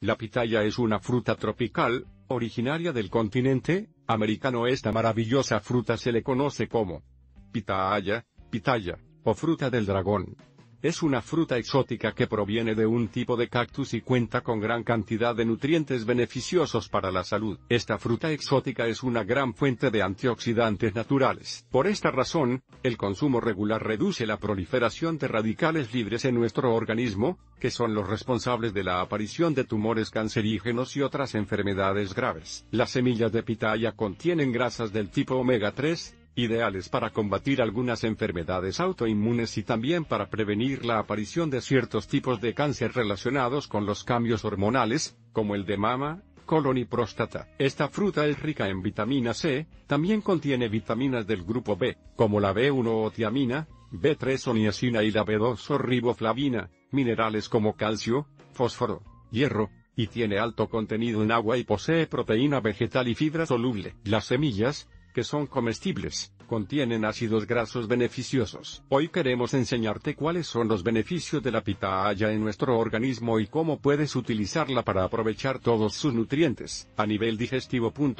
La pitaya es una fruta tropical, originaria del continente americano. Esta maravillosa fruta se le conoce como pitaya, pitaya, o fruta del dragón es una fruta exótica que proviene de un tipo de cactus y cuenta con gran cantidad de nutrientes beneficiosos para la salud. Esta fruta exótica es una gran fuente de antioxidantes naturales. Por esta razón, el consumo regular reduce la proliferación de radicales libres en nuestro organismo, que son los responsables de la aparición de tumores cancerígenos y otras enfermedades graves. Las semillas de pitaya contienen grasas del tipo omega 3, ideales para combatir algunas enfermedades autoinmunes y también para prevenir la aparición de ciertos tipos de cáncer relacionados con los cambios hormonales, como el de mama, colon y próstata. Esta fruta es rica en vitamina C, también contiene vitaminas del grupo B, como la B1 o tiamina, B3 o niacina y la B2 o riboflavina, minerales como calcio, fósforo, hierro, y tiene alto contenido en agua y posee proteína vegetal y fibra soluble. Las semillas, que son comestibles, Contienen ácidos grasos beneficiosos. Hoy queremos enseñarte cuáles son los beneficios de la pitahaya en nuestro organismo y cómo puedes utilizarla para aprovechar todos sus nutrientes. A nivel digestivo.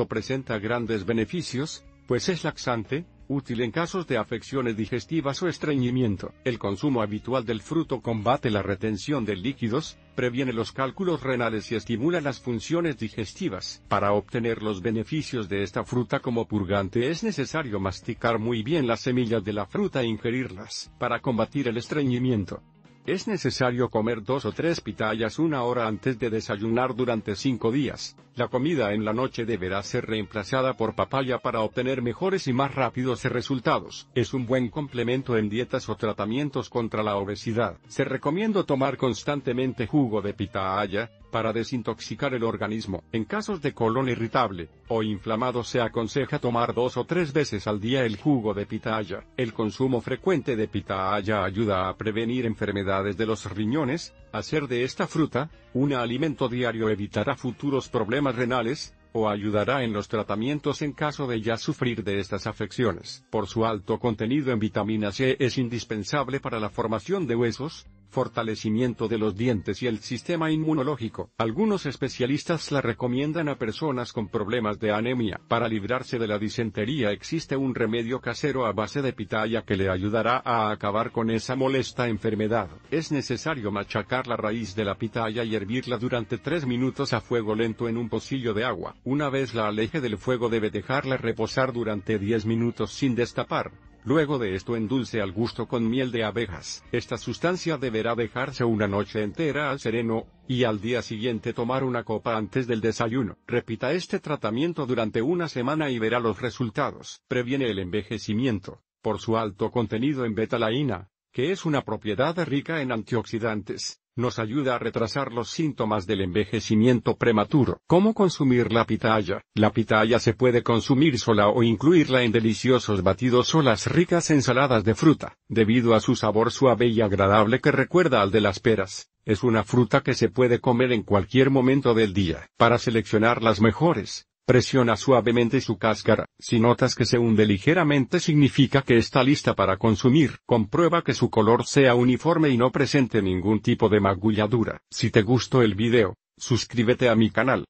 Presenta grandes beneficios, pues es laxante, útil en casos de afecciones digestivas o estreñimiento. El consumo habitual del fruto combate la retención de líquidos, previene los cálculos renales y estimula las funciones digestivas. Para obtener los beneficios de esta fruta como purgante es necesario masticar muy bien las semillas de la fruta e ingerirlas para combatir el estreñimiento. Es necesario comer dos o tres pitayas una hora antes de desayunar durante cinco días. La comida en la noche deberá ser reemplazada por papaya para obtener mejores y más rápidos resultados. Es un buen complemento en dietas o tratamientos contra la obesidad. Se recomienda tomar constantemente jugo de pitahaya, para desintoxicar el organismo. En casos de colon irritable o inflamado se aconseja tomar dos o tres veces al día el jugo de pitahaya. El consumo frecuente de pitahaya ayuda a prevenir enfermedades de los riñones, Hacer de esta fruta, un alimento diario evitará futuros problemas renales, o ayudará en los tratamientos en caso de ya sufrir de estas afecciones. Por su alto contenido en vitamina C es indispensable para la formación de huesos, fortalecimiento de los dientes y el sistema inmunológico. Algunos especialistas la recomiendan a personas con problemas de anemia. Para librarse de la disentería existe un remedio casero a base de pitaya que le ayudará a acabar con esa molesta enfermedad. Es necesario machacar la raíz de la pitaya y hervirla durante 3 minutos a fuego lento en un pocillo de agua. Una vez la aleje del fuego debe dejarla reposar durante 10 minutos sin destapar. Luego de esto endulce al gusto con miel de abejas. Esta sustancia deberá dejarse una noche entera al sereno, y al día siguiente tomar una copa antes del desayuno. Repita este tratamiento durante una semana y verá los resultados. Previene el envejecimiento, por su alto contenido en betalaína, que es una propiedad rica en antioxidantes nos ayuda a retrasar los síntomas del envejecimiento prematuro. ¿Cómo consumir la pitaya? La pitaya se puede consumir sola o incluirla en deliciosos batidos o las ricas ensaladas de fruta, debido a su sabor suave y agradable que recuerda al de las peras. Es una fruta que se puede comer en cualquier momento del día. Para seleccionar las mejores, Presiona suavemente su cáscara, si notas que se hunde ligeramente significa que está lista para consumir, comprueba que su color sea uniforme y no presente ningún tipo de magulladura. Si te gustó el video, suscríbete a mi canal.